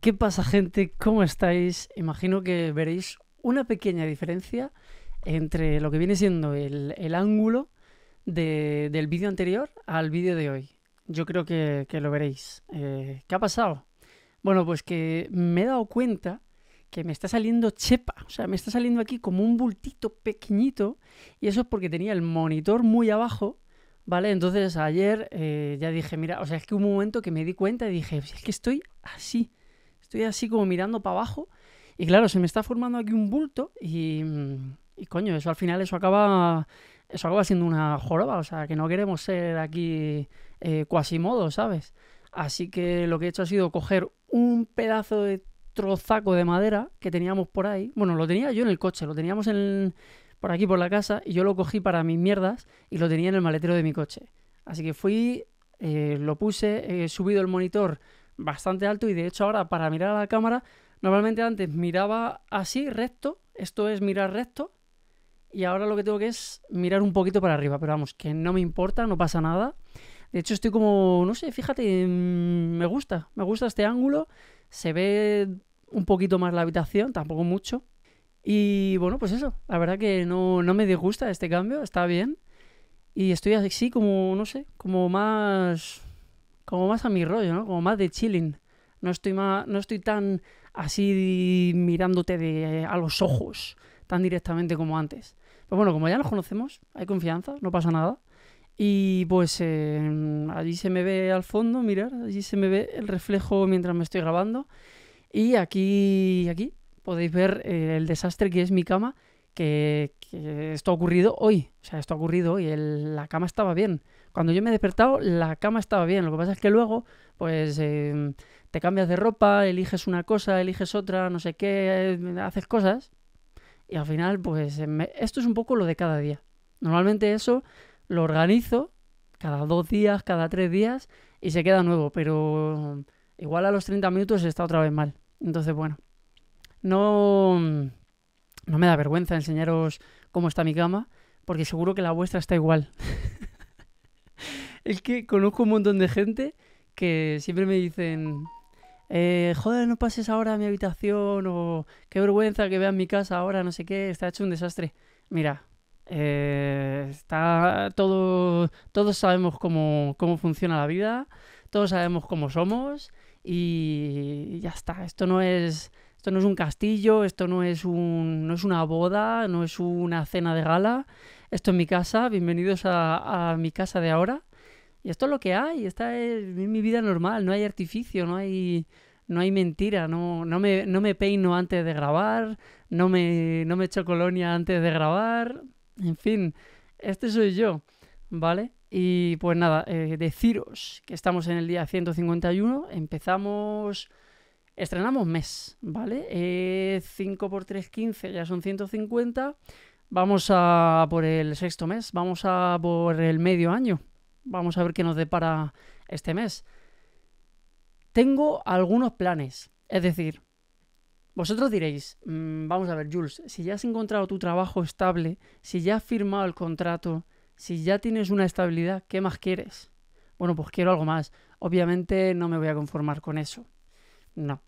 ¿Qué pasa gente? ¿Cómo estáis? Imagino que veréis una pequeña diferencia entre lo que viene siendo el, ángulo del vídeo anterior al vídeo de hoy. Yo creo que, lo veréis. Eh, ¿Qué ha pasado? Bueno, pues que me he dado cuenta que me está saliendo chepa, o sea, me está saliendo aquí como un bultito pequeñito y eso es porque tenía el monitor muy abajo, ¿vale? Entonces ayer eh, ya dije, mira, o sea, es que un momento que me di cuenta y dije, es que estoy así, Estoy así como mirando para abajo y claro, se me está formando aquí un bulto y, y coño, eso al final eso acaba, eso acaba siendo una joroba, o sea, que no queremos ser aquí eh, cuasimodo, ¿sabes? Así que lo que he hecho ha sido coger un pedazo de trozaco de madera que teníamos por ahí. Bueno, lo tenía yo en el coche, lo teníamos en por aquí por la casa y yo lo cogí para mis mierdas y lo tenía en el maletero de mi coche. Así que fui, eh, lo puse, he subido el monitor bastante alto y de hecho ahora para mirar a la cámara, normalmente antes miraba así, recto, esto es mirar recto, y ahora lo que tengo que es mirar un poquito para arriba, pero vamos, que no me importa, no pasa nada. De hecho estoy como, no sé, fíjate, mm, me gusta, me gusta este ángulo, se ve un poquito más la habitación, tampoco mucho. Y bueno, pues eso, la verdad que no, no me disgusta este cambio, está bien. Y estoy así como, no sé, como más como más a mi rollo, ¿no? Como más de chilling. No estoy, más, no estoy tan así mirándote eh, a los ojos tan directamente como antes. Pero pues bueno, como ya nos conocemos, hay confianza, no pasa nada. Y pues em, allí se me ve al fondo, mirar, allí se me ve el reflejo mientras me estoy grabando. Y aquí, aquí podéis ver eh, el desastre que es mi cama que, esto ha ocurrido hoy. O sea, esto ha ocurrido hoy. la cama estaba bien. Cuando yo me he despertado, la cama estaba bien. Lo que pasa es que luego, pues, eh, te cambias de ropa, eliges una cosa, eliges otra, no sé qué, eh, haces cosas. Y al final, pues, eh, esto es un poco lo de cada día. Normalmente eso lo organizo cada dos días, cada tres días, y se queda nuevo. Pero igual a los 30 minutos está otra vez mal. Entonces, bueno. No no me da vergüenza enseñaros cómo está mi cama, porque seguro que la vuestra está igual. es que conozco un montón de gente que siempre me dicen, eh, joder, no pases ahora a mi habitación o qué vergüenza que vean mi casa ahora, no sé qué, está hecho un desastre. Mira, eh, está todo, todos sabemos cómo, cómo funciona la vida, todos sabemos cómo somos y ya está, esto no es esto no es un castillo, esto no es, un, no es una boda, no es una cena de gala. Esto es mi casa, bienvenidos a, mi casa de ahora. Y esto es lo que hay, esta es mi vida normal, no hay artificio, no hay, no hay mentira, no, no, me, no me peino antes de grabar, no me, no me echo colonia antes de grabar, en fin, este soy yo, ¿vale? Y pues nada, eh, deciros que estamos en el día 151, empezamos Estrenamos mes, ¿vale? 5 eh, por 3, 15, ya son 150. Vamos a por el sexto mes, vamos a por el medio año. Vamos a ver qué nos depara este mes. Tengo algunos planes, es decir, vosotros diréis, mm, vamos a ver, Jules, si ya has encontrado tu trabajo estable, si ya has firmado el contrato, si ya tienes una estabilidad, ¿qué más quieres? Bueno, pues quiero algo más. Obviamente no me voy a conformar con eso. No,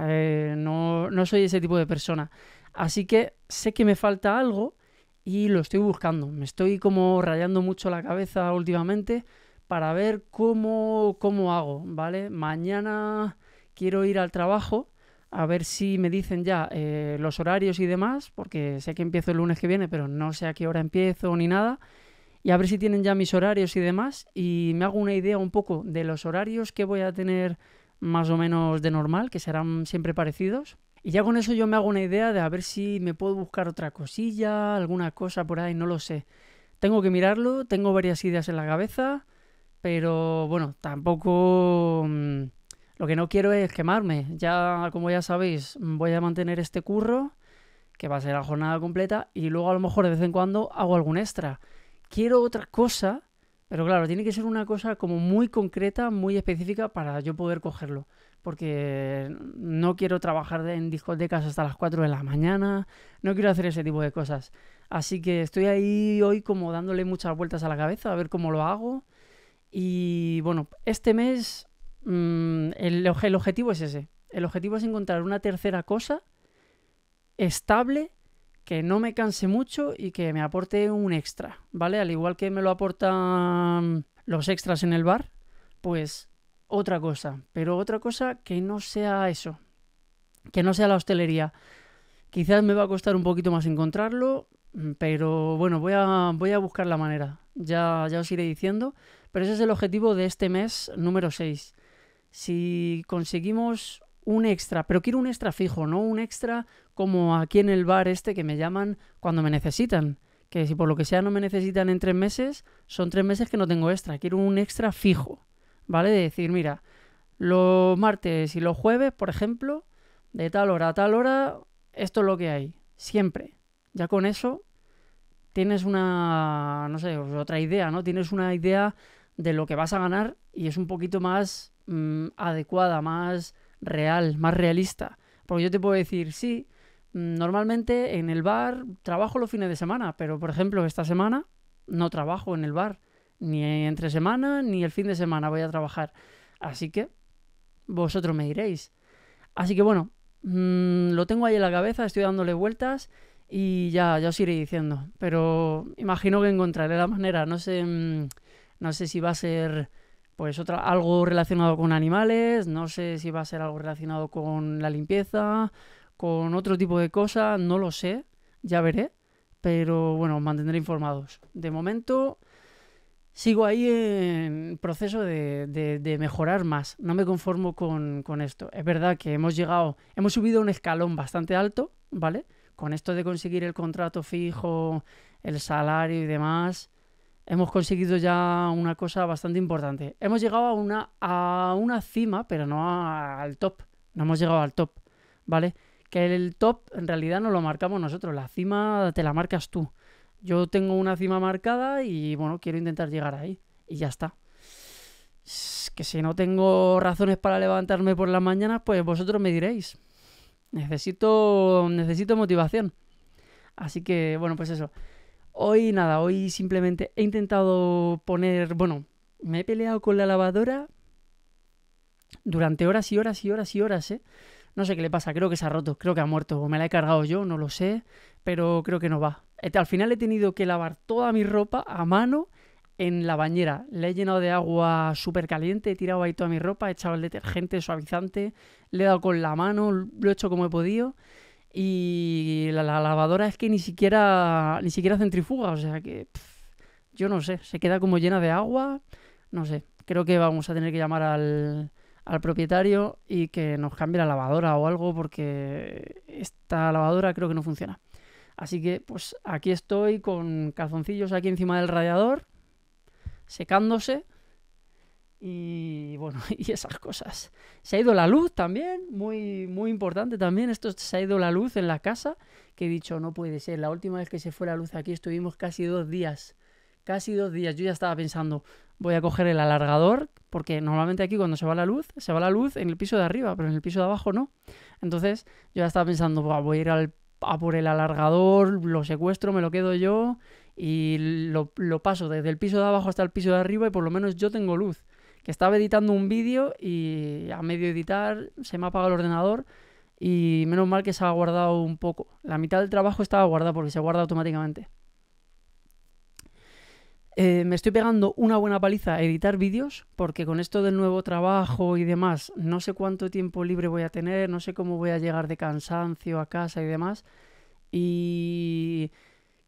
eh, no, soy ese tipo de persona. Así que sé que me falta algo y lo estoy buscando. Me estoy como rayando mucho la cabeza últimamente para ver cómo, cómo hago, ¿vale? Mañana quiero ir al trabajo a ver si me dicen ya eh, los horarios y demás, porque sé que empiezo el lunes que viene, pero no sé a qué hora empiezo ni nada. Y a ver si tienen ya mis horarios y demás, y me hago una idea un poco de los horarios que voy a tener más o menos de normal, que serán siempre parecidos. Y ya con eso yo me hago una idea de a ver si me puedo buscar otra cosilla, alguna cosa por ahí, no lo sé. Tengo que mirarlo, tengo varias ideas en la cabeza, pero bueno, tampoco... Mm, lo que no quiero es quemarme. Ya, como ya sabéis, voy a mantener este curro, que va a ser la jornada completa, y luego a lo mejor de vez en cuando hago algún extra. Quiero otra cosa pero claro, tiene que ser una cosa como muy concreta, muy específica para yo poder cogerlo. Porque no quiero trabajar en discotecas hasta las 4 de la mañana, no quiero hacer ese tipo de cosas. Así que estoy ahí hoy como dándole muchas vueltas a la cabeza a ver cómo lo hago. Y bueno, este mes mm, el, el objetivo es ese. El objetivo es encontrar una tercera cosa estable que no me canse mucho y que me aporte un extra, ¿vale? Al igual que me lo aportan los extras en el bar, pues otra cosa, pero otra cosa que no sea eso, que no sea la hostelería. Quizás me va a costar un poquito más encontrarlo, mm, pero bueno, voy a, voy a buscar la manera, ya, ya os iré diciendo, pero ese es el objetivo de este mes número 6. Si conseguimos un extra, pero quiero un extra fijo, no un extra como aquí en el bar este que me llaman cuando me necesitan. Que si por lo que sea no me necesitan en tres meses, son tres meses que no tengo extra. Quiero un extra fijo, ¿vale? decir, mira, los martes y los jueves, por ejemplo, de tal hora a tal hora, esto es lo que hay. Siempre. Ya con eso tienes una, no sé, pues otra idea, ¿no? Tienes una idea de lo que vas a ganar y es un poquito más mm, adecuada, más real, más realista. Porque yo te puedo decir, sí, Normalmente en el bar trabajo los fines de semana, pero por ejemplo esta semana no trabajo en el bar, ni entre semana ni el fin de semana voy a trabajar. Así que vosotros me diréis. Así que bueno, mm, lo tengo ahí en la cabeza, estoy dándole vueltas y ya, ya os iré diciendo. Pero imagino que encontraré la manera, no sé, mm, no sé si va a ser pues otra, algo relacionado con animales, no sé si va a ser algo relacionado con la limpieza, con otro tipo de cosas, no lo sé, ya veré, pero bueno, mantendré informados. De momento, sigo ahí en proceso de, de, mejorar más, no me conformo con, esto. Es verdad que hemos llegado, hemos subido un escalón bastante alto, ¿vale? Con esto de conseguir el contrato fijo, el salario y demás, hemos conseguido ya una cosa bastante importante. Hemos llegado a una, a una cima, pero no al top, no hemos llegado al top, ¿vale? que el top en realidad no lo marcamos nosotros, la cima te la marcas tú. Yo tengo una cima marcada y bueno, quiero intentar llegar ahí y ya está. que si no tengo razones para levantarme por las mañanas, pues vosotros me diréis. Necesito necesito motivación. Así que bueno, pues eso. Hoy nada, hoy simplemente he intentado poner, bueno, me he peleado con la lavadora durante horas y horas y horas y horas, ¿eh? No sé qué le pasa, creo que se ha roto, creo que ha muerto, o me la he cargado yo, no lo sé, pero creo que no va. Al final he tenido que lavar toda mi ropa a mano en la bañera. Le he llenado de agua súper caliente, he tirado ahí toda mi ropa, he echado el detergente, suavizante, le he dado con la mano, lo he hecho como he podido. Y la, lavadora es que ni siquiera, ni siquiera centrifuga, o sea que yo no sé, se queda como llena de agua, no sé. Creo que vamos a tener que llamar al, al propietario y que nos cambie la lavadora o algo porque esta lavadora creo que no funciona. Así que pues aquí estoy con calzoncillos aquí encima del radiador, secándose y bueno, y esas cosas. Se ha ido la luz también, muy, muy importante también. Esto se ha ido la luz en la casa, que he dicho, no puede ser. La última vez que se fue la luz aquí estuvimos casi dos días. Casi dos días. Yo ya estaba pensando, voy a coger el alargador, porque normalmente aquí cuando se va la luz, se va la luz en el piso de arriba, pero en el piso de abajo no. Entonces yo ya estaba pensando, voy a ir al, a por el alargador, lo secuestro, me lo quedo yo y lo, paso desde el piso de abajo hasta el piso de arriba y por lo menos yo tengo luz. Que estaba editando un vídeo y a medio editar se me ha apagado el ordenador y menos mal que se ha guardado un poco. La mitad del trabajo estaba guardado porque se guarda automáticamente. Eh, me estoy pegando una buena paliza a editar vídeos, porque con esto del nuevo trabajo y demás, no sé cuánto tiempo libre voy a tener, no sé cómo voy a llegar de cansancio a casa y demás. Y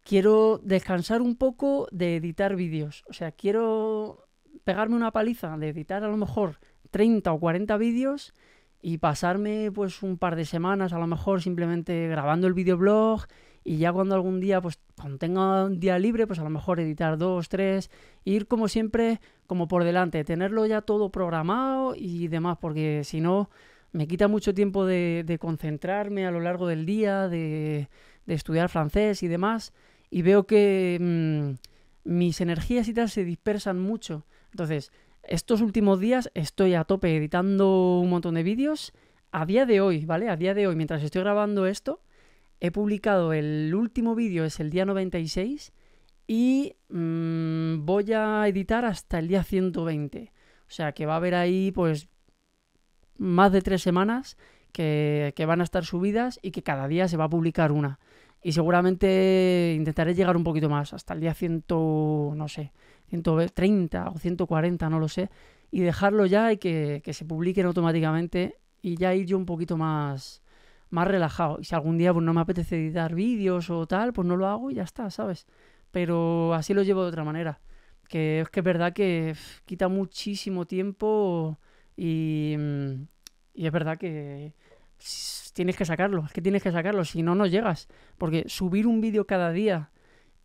quiero descansar un poco de editar vídeos. O sea, quiero pegarme una paliza de editar a lo mejor 30 o 40 vídeos y pasarme pues un par de semanas a lo mejor simplemente grabando el videoblog y ya cuando algún día, pues cuando tenga un día libre, pues a lo mejor editar dos, tres, e ir como siempre, como por delante, tenerlo ya todo programado y demás, porque si no, me quita mucho tiempo de, concentrarme a lo largo del día, de, estudiar francés y demás, y veo que mm, mis energías y tal se dispersan mucho. Entonces, estos últimos días estoy a tope editando un montón de vídeos. A día de hoy, ¿vale? A día de hoy, mientras estoy grabando esto, He publicado el último vídeo, es el día 96, y mm, voy a editar hasta el día 120. O sea que va a haber ahí pues más de tres semanas que, van a estar subidas y que cada día se va a publicar una. Y seguramente intentaré llegar un poquito más, hasta el día 100, no sé, 130 o 140, no lo sé, y dejarlo ya y que, que se publiquen automáticamente y ya ir yo un poquito más, más relajado. Y si algún día pues, no me apetece editar vídeos o tal, pues no lo hago y ya está, ¿sabes? Pero así lo llevo de otra manera. Que es que es verdad que quita muchísimo tiempo y, mm, y es verdad que tienes que sacarlo, es que tienes que sacarlo, si no, no llegas. Porque subir un vídeo cada día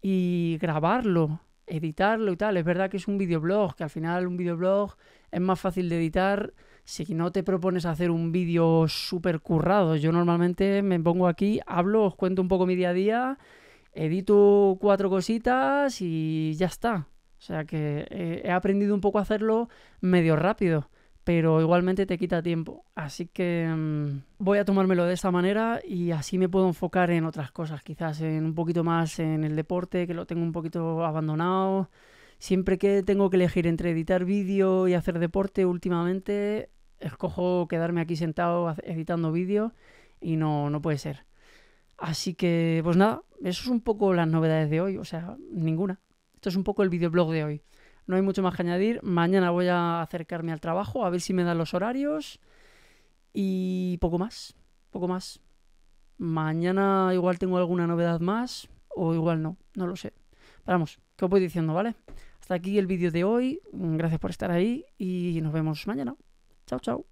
y grabarlo, editarlo y tal, es verdad que es un videoblog, que al final un videoblog es más fácil de editar si no te propones hacer un vídeo súper currado, yo normalmente me pongo aquí, hablo, os cuento un poco mi día a día, edito cuatro cositas y ya está. O sea que eh, he aprendido un poco a hacerlo medio rápido, pero igualmente te quita tiempo. Así que mm, voy a tomármelo de esta manera y así me puedo enfocar en otras cosas, quizás en un poquito más en el deporte, que lo tengo un poquito abandonado. Siempre que tengo que elegir entre editar vídeo y hacer deporte últimamente, escojo quedarme aquí sentado editando vídeos y no, no puede ser. Así que, pues nada, eso es un poco las novedades de hoy, o sea, ninguna. Esto es un poco el videoblog de hoy. No hay mucho más que añadir. Mañana voy a acercarme al trabajo, a ver si me dan los horarios. Y poco más, poco más. Mañana igual tengo alguna novedad más, o igual no, no lo sé. Pero vamos, ¿qué os voy diciendo, vale? Hasta aquí el vídeo de hoy. Gracias por estar ahí y nos vemos mañana. Ciao, ciao.